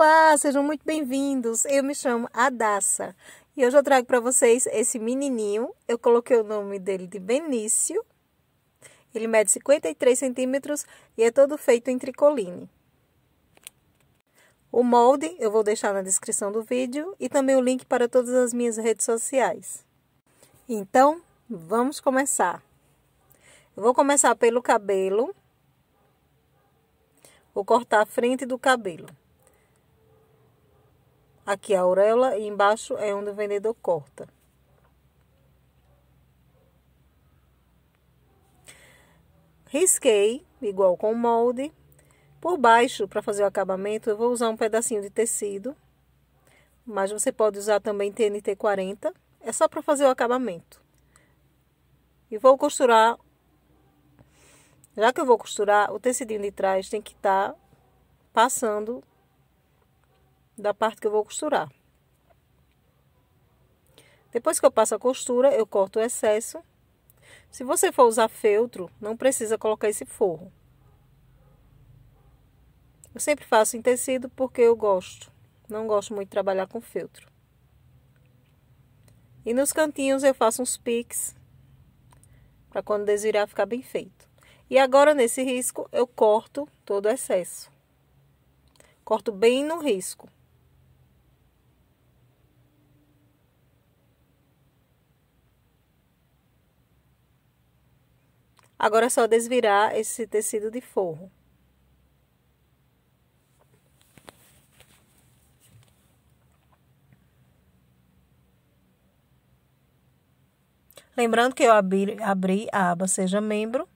Olá, sejam muito bem-vindos. Eu me chamo Adassa e hoje eu trago para vocês esse menininho. Eu coloquei o nome dele de Benício. Ele mede 53 centímetros e é todo feito em tricoline. O molde eu vou deixar na descrição do vídeo e também o link para todas as minhas redes sociais. Então, vamos começar. Eu vou começar pelo cabelo. Vou cortar a frente do cabelo aqui a auréola e embaixo é onde o vendedor corta. Risquei, igual com o molde. Por baixo, para fazer o acabamento, eu vou usar um pedacinho de tecido, mas você pode usar também TNT 40, é só para fazer o acabamento. E vou costurar, já que eu vou costurar, o tecidinho de trás tem que estar tá passando da parte que eu vou costurar. Depois que eu passo a costura, eu corto o excesso. Se você for usar feltro, não precisa colocar esse forro. Eu sempre faço em tecido porque eu gosto. Não gosto muito de trabalhar com feltro. E nos cantinhos eu faço uns piques para quando desvirar ficar bem feito. E agora nesse risco eu corto todo o excesso. Corto bem no risco. Agora é só desvirar esse tecido de forro. Lembrando que eu abri, abri a aba Seja Membro.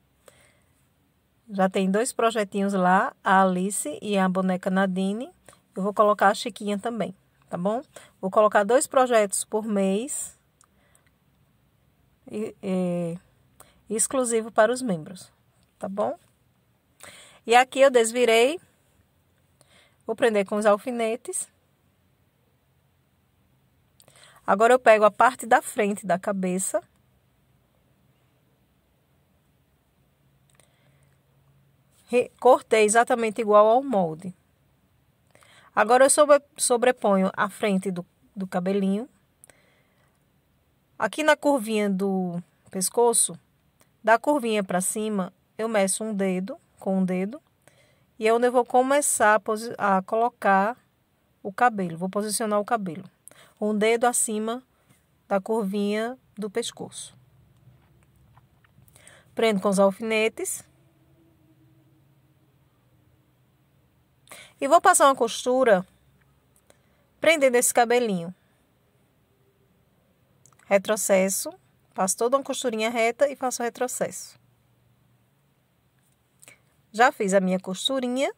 Já tem dois projetinhos lá, a Alice e a boneca Nadine. Eu vou colocar a Chiquinha também, tá bom? Vou colocar dois projetos por mês. E, e exclusivo para os membros, tá bom? E aqui eu desvirei, vou prender com os alfinetes. Agora eu pego a parte da frente da cabeça. Cortei exatamente igual ao molde. Agora eu sobreponho a frente do, do cabelinho. Aqui na curvinha do pescoço, da curvinha para cima, eu meço um dedo com um dedo e é onde eu vou começar a, a colocar o cabelo, vou posicionar o cabelo. Um dedo acima da curvinha do pescoço. Prendo com os alfinetes. E vou passar uma costura prendendo esse cabelinho. Retrocesso. Faço toda uma costurinha reta e faço retrocesso. Já fiz a minha costurinha.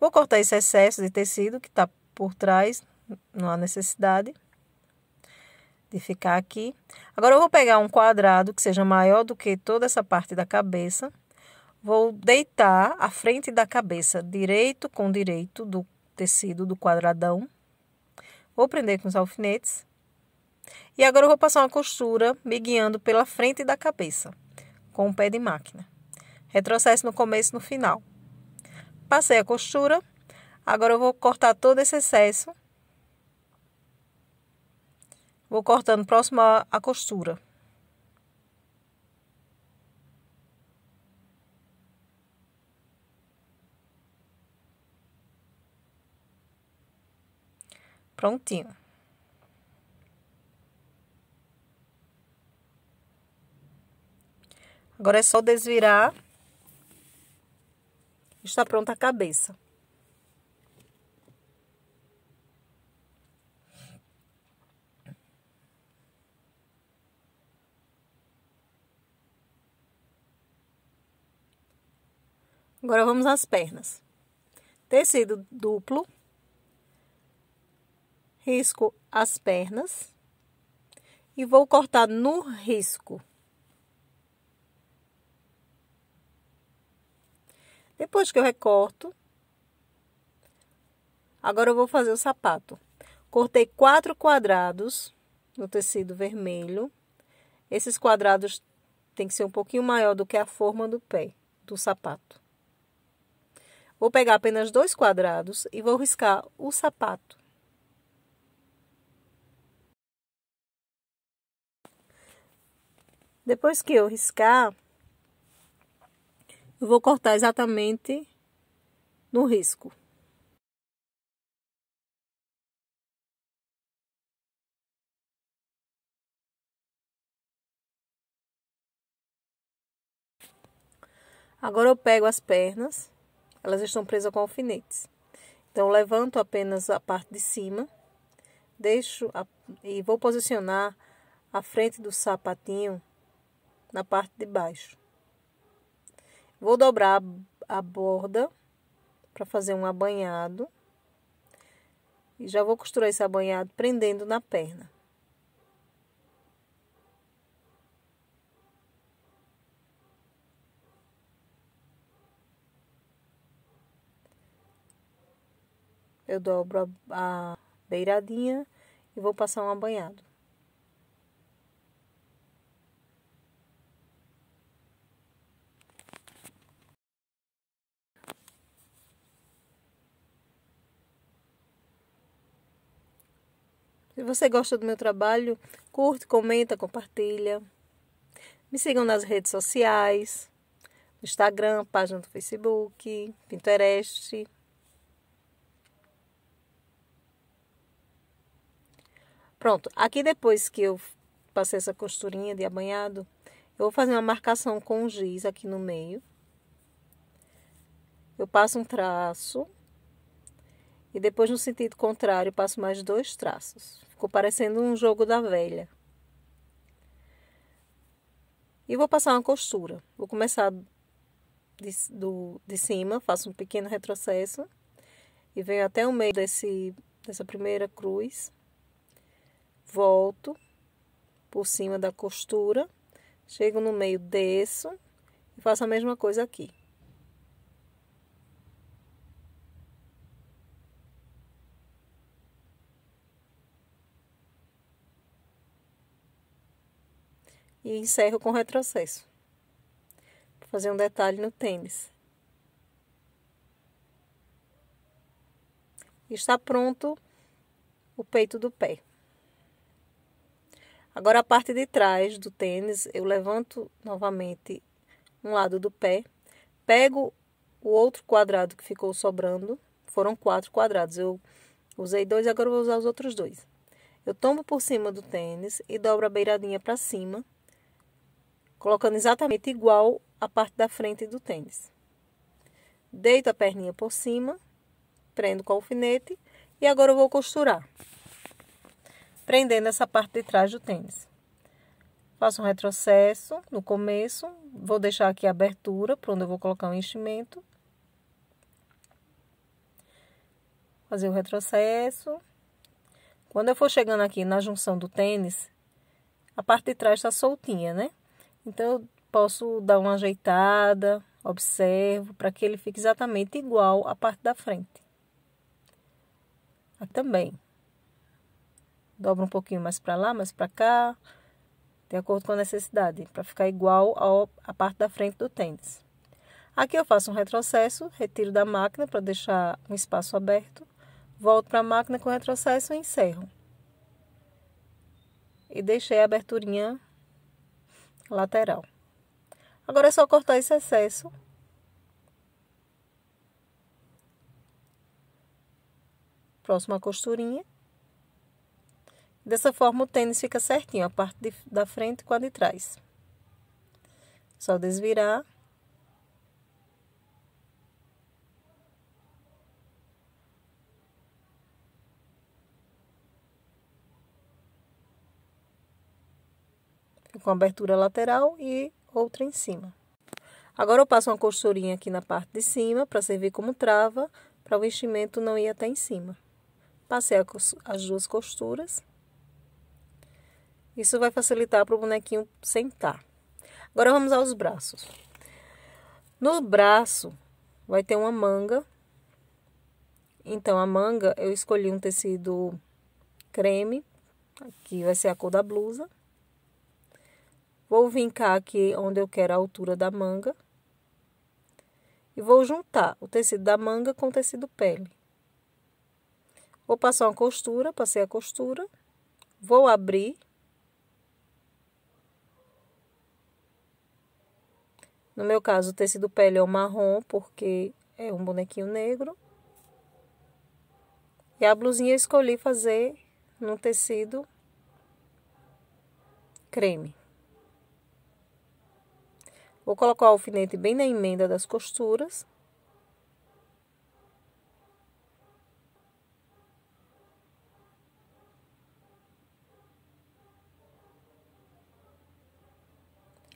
Vou cortar esse excesso de tecido que está por trás, não há necessidade de ficar aqui. Agora, eu vou pegar um quadrado que seja maior do que toda essa parte da cabeça. Vou deitar a frente da cabeça, direito com direito do tecido do quadradão. Vou prender com os alfinetes. E agora eu vou passar uma costura me guiando pela frente da cabeça, com o pé de máquina. Retrocesso no começo e no final. Passei a costura. Agora eu vou cortar todo esse excesso. Vou cortando próximo à costura. Prontinho. Agora é só desvirar. Está pronta a cabeça. Agora vamos às pernas. Tecido duplo risco as pernas e vou cortar no risco. Depois que eu recorto, agora eu vou fazer o sapato. Cortei quatro quadrados no tecido vermelho. Esses quadrados tem que ser um pouquinho maior do que a forma do pé do sapato. Vou pegar apenas dois quadrados e vou riscar o sapato. Depois que eu riscar, eu vou cortar exatamente no risco. Agora eu pego as pernas, elas estão presas com alfinetes. Então, levanto apenas a parte de cima, deixo a, e vou posicionar a frente do sapatinho na parte de baixo. Vou dobrar a borda para fazer um abanhado. E já vou costurar esse abanhado prendendo na perna. Eu dobro a beiradinha e vou passar um abanhado. Se você gosta do meu trabalho, curte, comenta, compartilha. Me sigam nas redes sociais, no Instagram, página do Facebook, Pinterest. Pronto, aqui depois que eu passei essa costurinha de abanhado, eu vou fazer uma marcação com giz aqui no meio. Eu passo um traço e depois no sentido contrário passo mais dois traços. Ficou parecendo um jogo da velha. E vou passar uma costura. Vou começar de, do, de cima, faço um pequeno retrocesso e venho até o meio desse, dessa primeira cruz. Volto por cima da costura, chego no meio, desço e faço a mesma coisa aqui. e encerro com retrocesso. Vou fazer um detalhe no tênis. Está pronto o peito do pé. Agora a parte de trás do tênis, eu levanto novamente um lado do pé, pego o outro quadrado que ficou sobrando, foram quatro quadrados, eu usei dois, agora vou usar os outros dois. Eu tomo por cima do tênis e dobro a beiradinha para cima colocando exatamente igual a parte da frente do tênis. Deito a perninha por cima, prendo com o alfinete e agora eu vou costurar, prendendo essa parte de trás do tênis. Faço um retrocesso no começo, vou deixar aqui a abertura para onde eu vou colocar o enchimento. Fazer o retrocesso. Quando eu for chegando aqui na junção do tênis, a parte de trás está soltinha, né? Então eu posso dar uma ajeitada, observo para que ele fique exatamente igual à parte da frente. Aqui ah, também. Dobro um pouquinho mais para lá, mais para cá, de acordo com a necessidade, para ficar igual à parte da frente do tênis. Aqui eu faço um retrocesso, retiro da máquina para deixar um espaço aberto, volto para a máquina com retrocesso e encerro. E deixei a aberturinha lateral. Agora é só cortar esse excesso. Próxima costurinha. Dessa forma, o tênis fica certinho, a parte de, da frente com a de trás. Só desvirar com abertura lateral e outra em cima. Agora eu passo uma costurinha aqui na parte de cima para servir como trava, para o enchimento não ir até em cima. Passei as duas costuras. Isso vai facilitar para o bonequinho sentar. Agora vamos aos braços. No braço vai ter uma manga. Então a manga eu escolhi um tecido creme, aqui vai ser a cor da blusa. Vou vincar aqui onde eu quero a altura da manga. E vou juntar o tecido da manga com o tecido pele. Vou passar uma costura, passei a costura. Vou abrir. No meu caso, o tecido pele é o marrom, porque é um bonequinho negro. E a blusinha eu escolhi fazer no tecido creme. Vou colocar o alfinete bem na emenda das costuras.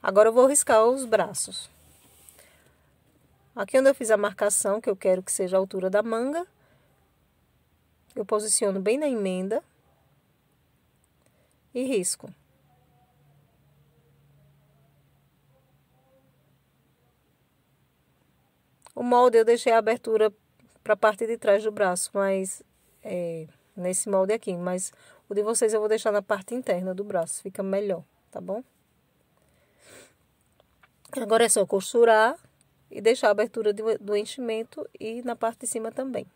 Agora eu vou riscar os braços. Aqui onde eu fiz a marcação, que eu quero que seja a altura da manga, eu posiciono bem na emenda e risco. O molde eu deixei a abertura para a parte de trás do braço, mas é, nesse molde aqui. Mas o de vocês eu vou deixar na parte interna do braço, fica melhor, tá bom? Agora é só costurar e deixar a abertura do enchimento e na parte de cima também.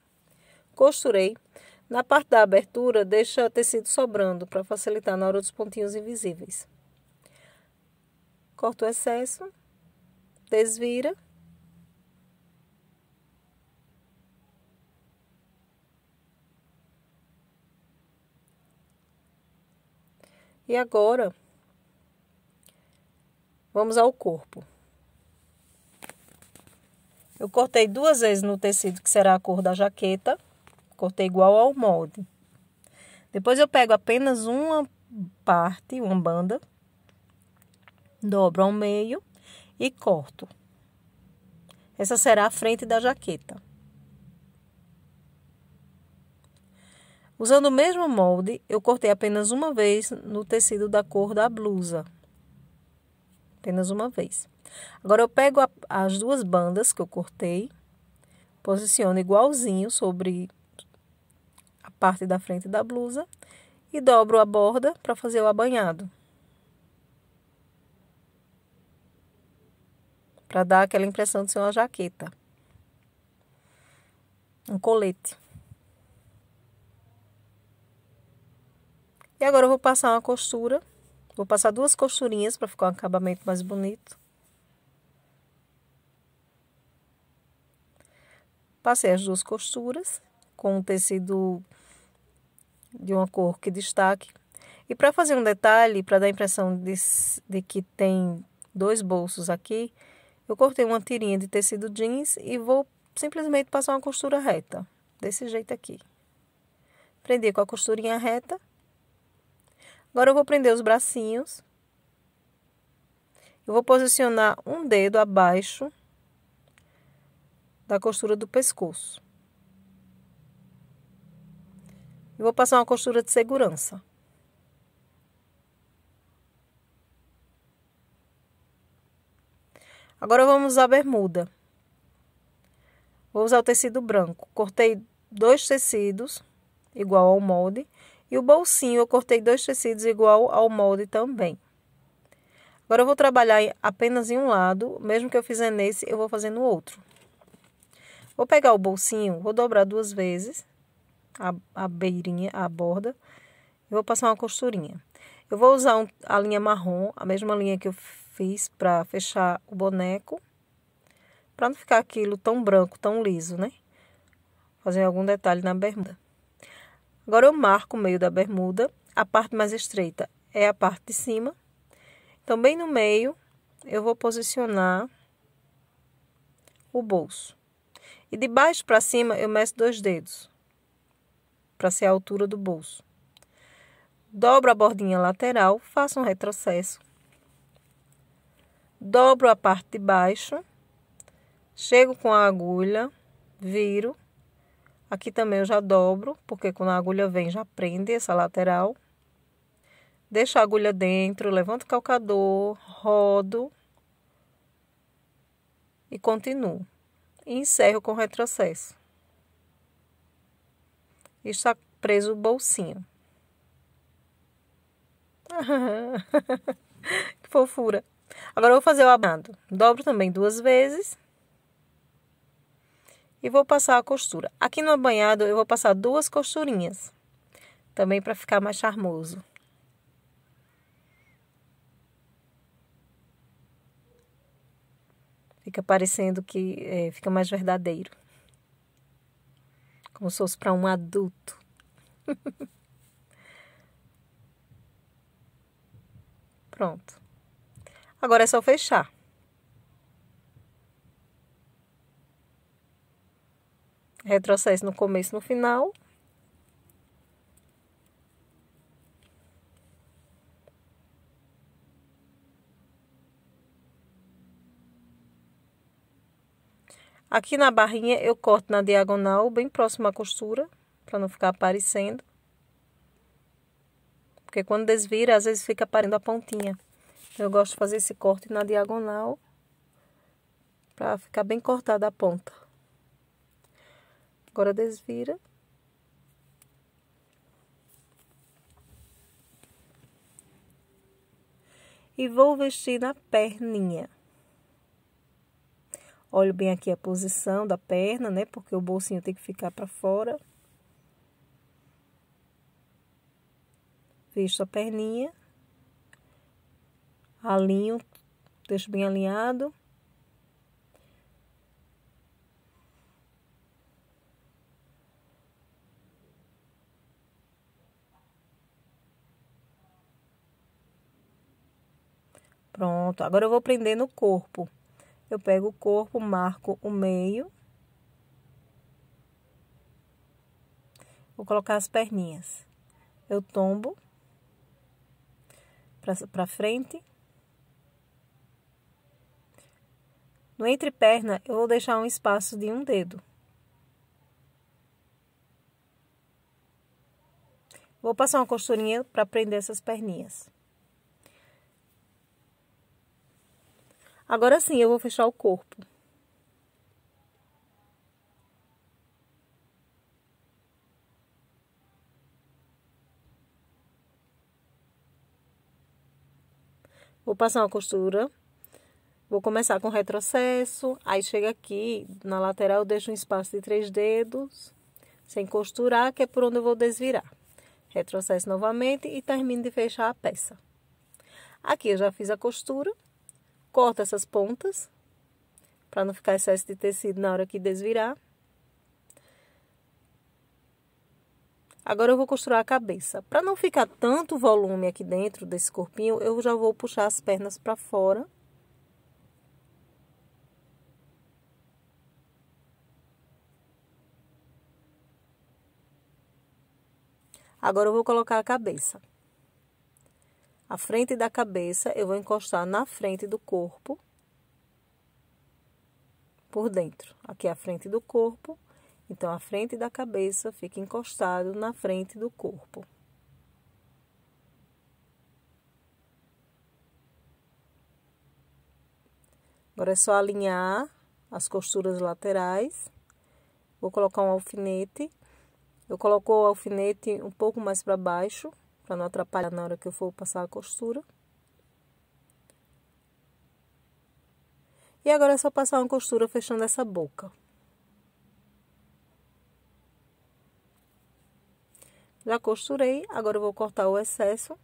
Costurei. Na parte da abertura, deixa tecido sobrando para facilitar na hora dos pontinhos invisíveis. Corta o excesso, desvira E agora, vamos ao corpo. Eu cortei duas vezes no tecido que será a cor da jaqueta. Cortei igual ao molde. Depois eu pego apenas uma parte, uma banda, dobro ao meio e corto. Essa será a frente da jaqueta. Usando o mesmo molde, eu cortei apenas uma vez no tecido da cor da blusa. Apenas uma vez. Agora, eu pego a, as duas bandas que eu cortei, posiciono igualzinho sobre a parte da frente da blusa e dobro a borda para fazer o abanhado. Para dar aquela impressão de ser uma jaqueta. Um colete. E agora eu vou passar uma costura. Vou passar duas costurinhas para ficar um acabamento mais bonito. Passei as duas costuras com um tecido de uma cor que destaque. E para fazer um detalhe, para dar a impressão de, de que tem dois bolsos aqui, eu cortei uma tirinha de tecido jeans e vou simplesmente passar uma costura reta, desse jeito aqui. Prendi com a costurinha reta Agora eu vou prender os bracinhos. Eu vou posicionar um dedo abaixo da costura do pescoço. E vou passar uma costura de segurança. Agora vamos usar a bermuda. Vou usar o tecido branco. Cortei dois tecidos, igual ao molde. E o bolsinho eu cortei dois tecidos igual ao molde também. Agora eu vou trabalhar apenas em um lado, mesmo que eu fizer nesse, eu vou fazer no outro. Vou pegar o bolsinho, vou dobrar duas vezes a, a beirinha, a borda, e vou passar uma costurinha. Eu vou usar um, a linha marrom, a mesma linha que eu fiz para fechar o boneco, para não ficar aquilo tão branco, tão liso, né? Fazer algum detalhe na bermuda. Agora eu marco o meio da bermuda, a parte mais estreita é a parte de cima. Então, bem no meio, eu vou posicionar o bolso. E de baixo para cima, eu meço dois dedos, para ser a altura do bolso. Dobro a bordinha lateral, faço um retrocesso. Dobro a parte de baixo, chego com a agulha, viro Aqui também eu já dobro, porque quando a agulha vem já prende essa lateral. Deixo a agulha dentro, levanto o calcador, rodo e continuo. E encerro com retrocesso. E está preso o bolsinho. que fofura. Agora eu vou fazer o abado. Dobro também duas vezes e vou passar a costura. Aqui no banhado eu vou passar duas costurinhas, também para ficar mais charmoso. Fica parecendo que é, fica mais verdadeiro. Como se fosse para um adulto. Pronto. Agora é só fechar. retrocesso no começo no final. Aqui na barrinha eu corto na diagonal, bem próximo à costura, para não ficar aparecendo. Porque quando desvira, às vezes fica aparecendo a pontinha. Eu gosto de fazer esse corte na diagonal, para ficar bem cortada a ponta. Agora desvira. E vou vestir na perninha. Olho bem aqui a posição da perna, né? Porque o bolsinho tem que ficar para fora. Visto a perninha. Alinho, deixo bem alinhado. Pronto, agora eu vou prender no corpo. Eu pego o corpo, marco o meio. Vou colocar as perninhas. Eu tombo para frente. No entre perna eu vou deixar um espaço de um dedo. Vou passar uma costurinha para prender essas perninhas. Agora sim, eu vou fechar o corpo. Vou passar uma costura. Vou começar com retrocesso, aí chega aqui na lateral, eu deixo um espaço de três dedos, sem costurar, que é por onde eu vou desvirar. Retrocesso novamente e termino de fechar a peça. Aqui eu já fiz a costura, Corto essas pontas, para não ficar excesso de tecido na hora que desvirar. Agora eu vou costurar a cabeça. Para não ficar tanto volume aqui dentro desse corpinho, eu já vou puxar as pernas para fora. Agora eu vou colocar a cabeça. A frente da cabeça eu vou encostar na frente do corpo, por dentro. Aqui é a frente do corpo, então a frente da cabeça fica encostado na frente do corpo. Agora é só alinhar as costuras laterais. Vou colocar um alfinete. Eu coloco o alfinete um pouco mais para baixo, para não atrapalhar na hora que eu for passar a costura. E agora é só passar uma costura fechando essa boca. Já costurei, agora eu vou cortar o excesso.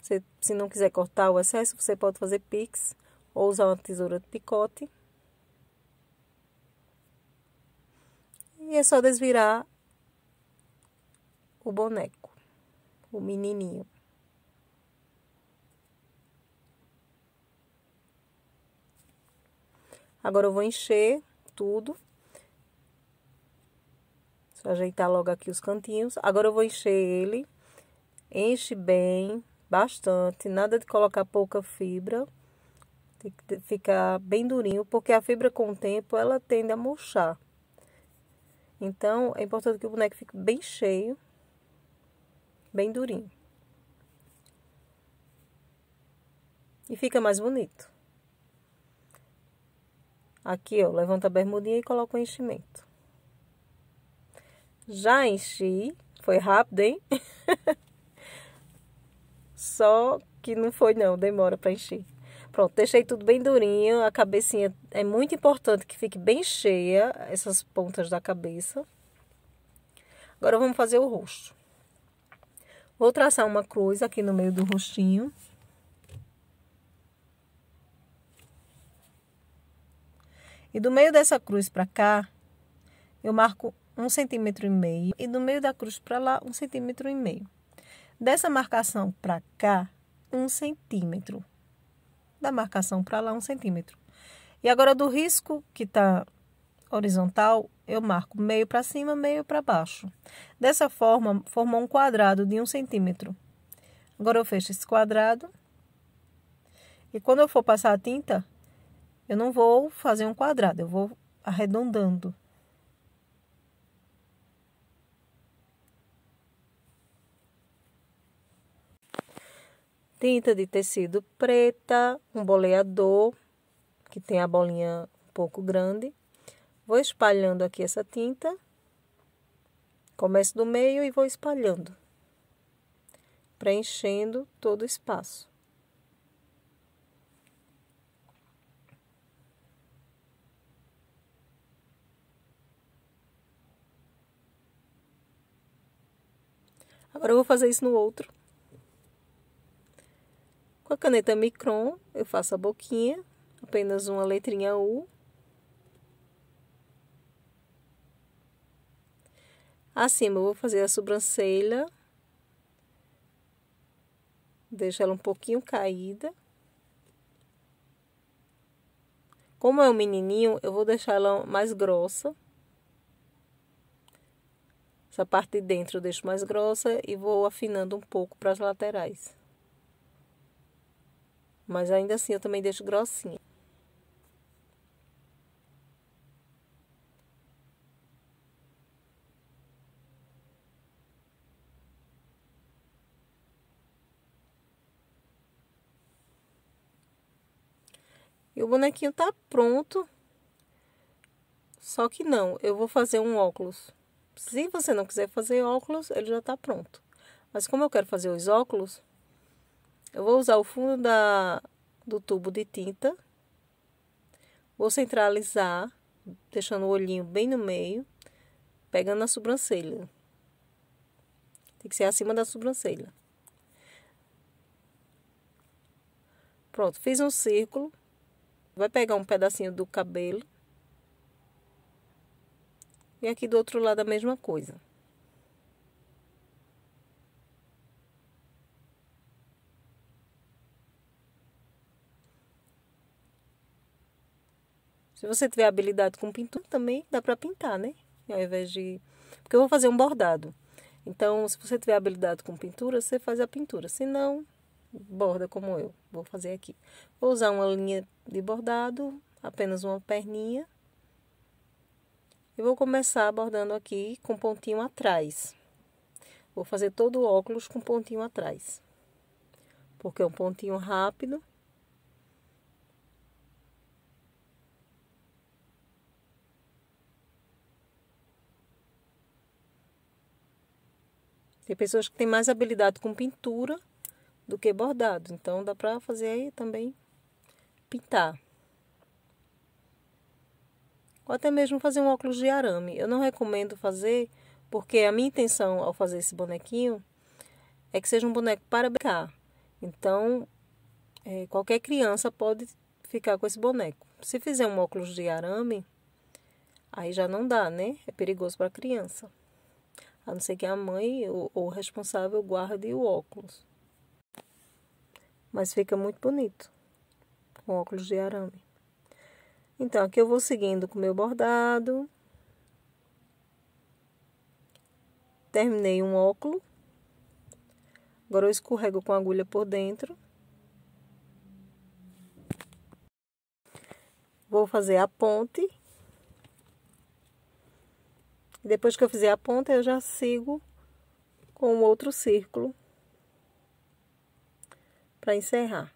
Se se não quiser cortar o excesso, você pode fazer pix ou usar uma tesoura de picote. E é só desvirar o boneco o menininho. Agora eu vou encher tudo. Só ajeitar logo aqui os cantinhos. Agora eu vou encher ele. Enche bem, bastante. Nada de colocar pouca fibra. Tem que ficar bem durinho, porque a fibra com o tempo ela tende a murchar. Então, é importante que o boneco fique bem cheio bem durinho. E fica mais bonito. Aqui, ó, levanta a bermudinha e coloca o enchimento. Já enchi. Foi rápido, hein? Só que não foi não, demora para encher. Pronto, deixei tudo bem durinho. A cabecinha é muito importante que fique bem cheia, essas pontas da cabeça. Agora vamos fazer o rosto. Vou traçar uma cruz aqui no meio do rostinho. E do meio dessa cruz para cá, eu marco um centímetro e meio. E do meio da cruz para lá, um centímetro e meio. Dessa marcação para cá, um centímetro. Da marcação para lá, um centímetro. E agora, do risco que está horizontal, eu marco meio para cima, meio para baixo. Dessa forma, formou um quadrado de um centímetro. Agora eu fecho esse quadrado. E quando eu for passar a tinta, eu não vou fazer um quadrado, eu vou arredondando. Tinta de tecido preta, um boleador que tem a bolinha um pouco grande. Vou espalhando aqui essa tinta. Começo do meio e vou espalhando. Preenchendo todo o espaço. Agora eu vou fazer isso no outro. Com a caneta Micron, eu faço a boquinha, apenas uma letrinha U. acima. Eu vou fazer a sobrancelha. Deixo ela um pouquinho caída. Como é um menininho, eu vou deixar ela mais grossa. Essa parte de dentro eu deixo mais grossa e vou afinando um pouco para as laterais. Mas ainda assim eu também deixo grossinha. E o bonequinho tá pronto. Só que não, eu vou fazer um óculos. Se você não quiser fazer óculos, ele já tá pronto. Mas como eu quero fazer os óculos, eu vou usar o fundo da, do tubo de tinta. Vou centralizar, deixando o olhinho bem no meio, pegando na sobrancelha. Tem que ser acima da sobrancelha. Pronto, fiz um círculo. Vai pegar um pedacinho do cabelo. E aqui do outro lado a mesma coisa. Se você tiver habilidade com pintura, também dá para pintar, né? Ao invés de... Porque eu vou fazer um bordado. Então, se você tiver habilidade com pintura, você faz a pintura. Se não, borda como eu. Vou fazer aqui. Vou usar uma linha de bordado, apenas uma perninha. E vou começar bordando aqui com pontinho atrás. Vou fazer todo o óculos com pontinho atrás. Porque é um pontinho rápido. Tem pessoas que têm mais habilidade com pintura do que bordado. Então, dá pra fazer aí também pintar. Ou até mesmo fazer um óculos de arame. Eu não recomendo fazer, porque a minha intenção ao fazer esse bonequinho é que seja um boneco para brincar. Então, é, qualquer criança pode ficar com esse boneco. Se fizer um óculos de arame, aí já não dá, né? É perigoso para a criança. A não ser que a mãe ou o responsável guarde o óculos mas fica muito bonito com óculos de arame. Então, aqui eu vou seguindo com meu bordado. Terminei um óculo. Agora eu escorrego com a agulha por dentro. Vou fazer a ponte. Depois que eu fizer a ponta, eu já sigo com o outro círculo para encerrar.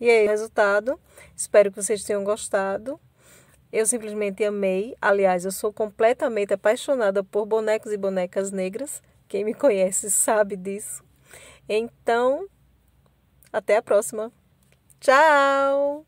E aí, resultado? Espero que vocês tenham gostado. Eu simplesmente amei. Aliás, eu sou completamente apaixonada por bonecos e bonecas negras. Quem me conhece sabe disso. Então, até a próxima. Tchau!